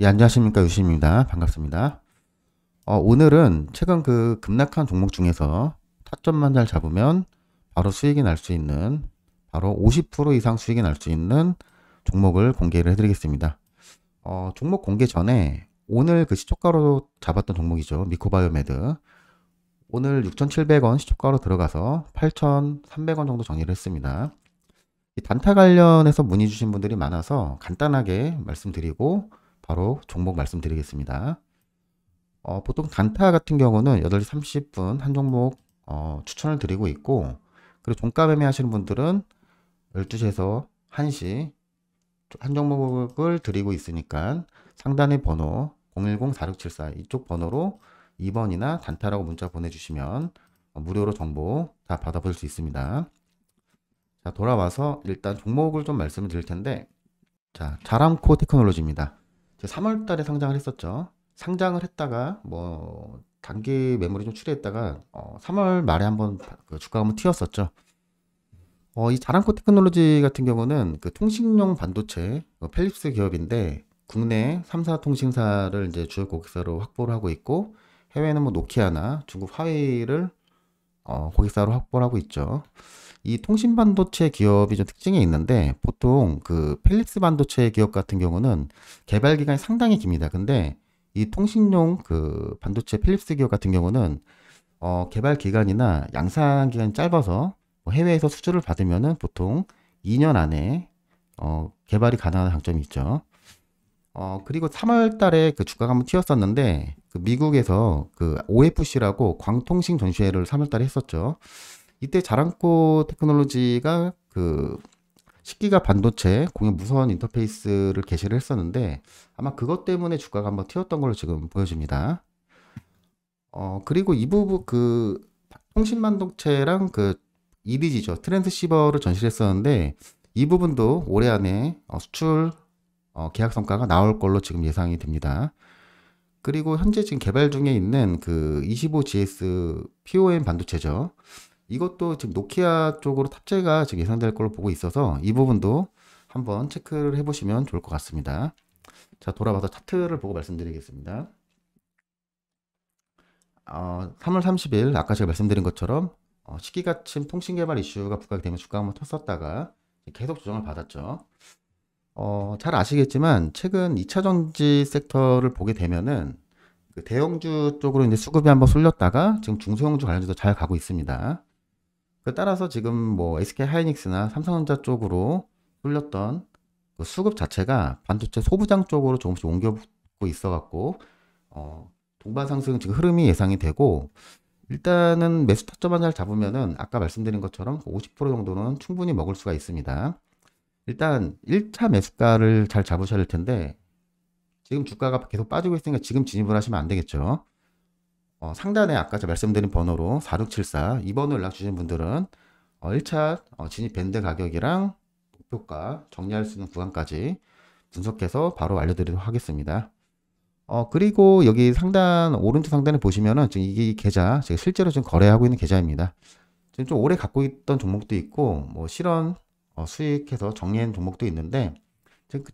예, 안녕하십니까. 유심입니다. 반갑습니다. 어, 오늘은 최근 그 급락한 종목 중에서 타점만 잘 잡으면 바로 수익이 날 수 있는 바로 50% 이상 수익이 날 수 있는 종목을 공개를 해드리겠습니다. 어, 종목 공개 전에 오늘 그 시초가로 잡았던 종목이죠. 미코바이오메드. 오늘 6,700원 시초가로 들어가서 8,300원 정도 정리를 했습니다. 단타 관련해서 문의 주신 분들이 많아서 간단하게 말씀드리고 바로 종목 말씀드리겠습니다. 어, 보통 단타 같은 경우는 8시 30분 한 종목 어, 추천을 드리고 있고 그리고 종가 매매 하시는 분들은 12시에서 1시 한 종목을 드리고 있으니까 상단의 번호 010-4674 이쪽 번호로 2번이나 단타라고 문자 보내주시면 무료로 정보 다 받아볼 수 있습니다. 자 돌아와서 일단 종목을 좀 말씀을 드릴 텐데 자 자람코 테크놀로지입니다. 3월 그 달에 상장을 했었죠. 상장을 했다가 뭐 단기 매물이 좀 출회했다가 어, 3월 말에 한번 그 주가가 한번 튀었었죠. 어, 이 자랑코 테크놀로지 같은 경우는 그 통신용 반도체 어, 펠립스 기업인데 국내 3사 통신사를 이제 주요 고객사로 확보를 하고 있고 해외는 뭐 노키아나 중국 화웨이를 어, 고객사로 확보를 하고 있죠. 이 통신 반도체 기업이 좀 특징이 있는데 보통 그펠립스 반도체 기업 같은 경우는 개발 기간이 상당히 깁니다. 근데 이 통신용 그 반도체 펠립스 기업 같은 경우는 어, 개발 기간이나 양산 기간이 짧아서 뭐 해외에서 수주를 받으면은 보통 2년 안에 어, 개발이 가능한 장점이 있죠. 어, 그리고 3월 달에 그 주가가 한번 튀었었는데 그 미국에서 그 OFC라고 광통신 전시회를 3월 달에 했었죠. 이때 자랑코 테크놀로지가 그 식기가 반도체 공유 무선 인터페이스를 개시를 했었는데 아마 그것 때문에 주가가 한번 튀었던 걸로 지금 보여집니다. 어 그리고 이 부분 그 통신 반도체랑 그 EDG죠 트랜스시버를 전시했었는데 이 부분도 올해 안에 어, 수출 어, 계약 성과가 나올 걸로 지금 예상이 됩니다. 그리고 현재 지금 개발 중에 있는 그 25GS POM 반도체죠. 이것도 지금 노키아 쪽으로 탑재가 지금 예상될 걸로 보고 있어서 이 부분도 한번 체크를 해보시면 좋을 것 같습니다. 자, 돌아와서 차트를 보고 말씀드리겠습니다. 어, 3월 30일 아까 제가 말씀드린 것처럼 어, 시기가침 통신개발 이슈가 부각이 되면 주가 한번 쳤었다가 계속 조정을 받았죠. 어, 잘 아시겠지만 최근 2차 전지 섹터를 보게 되면은 그 대형주 쪽으로 이제 수급이 한번 쏠렸다가 지금 중소형주 관련주도 잘 가고 있습니다. 따라서 지금 뭐 SK 하이닉스나 삼성전자 쪽으로 쏠렸던 그 수급 자체가 반도체 소부장 쪽으로 조금씩 옮겨 붙고 있어 갖고 어, 동반 상승 지금 흐름이 예상이 되고 일단은 매수 타점 하나를 잡으면은 아까 말씀드린 것처럼 50% 정도는 충분히 먹을 수가 있습니다. 일단 1차 매수가를 잘 잡으셔야 될 텐데 지금 주가가 계속 빠지고 있으니까 지금 진입을 하시면 안 되겠죠. 어, 상단에 아까 제가 말씀드린 번호로 4674 2번을 연락 주신 분들은 어, 1차 어, 진입 밴드 가격이랑 목표가 정리할 수 있는 구간까지 분석해서 바로 알려드리도록 하겠습니다. 어, 그리고 여기 상단 오른쪽 상단에 보시면은 지금 이 계좌 제가 실제로 지금 거래하고 있는 계좌입니다. 지금 좀 오래 갖고 있던 종목도 있고 뭐 실현 어, 수익해서 정리한 종목도 있는데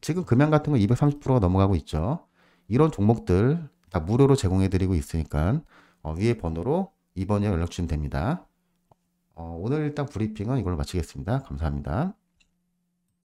지금 금양 같은 거 230%가 넘어가고 있죠. 이런 종목들 다 무료로 제공해드리고 있으니까 어, 위에 번호로 2번에 연락 주시면 됩니다. 어, 오늘 일단 브리핑은 이걸로 마치겠습니다. 감사합니다.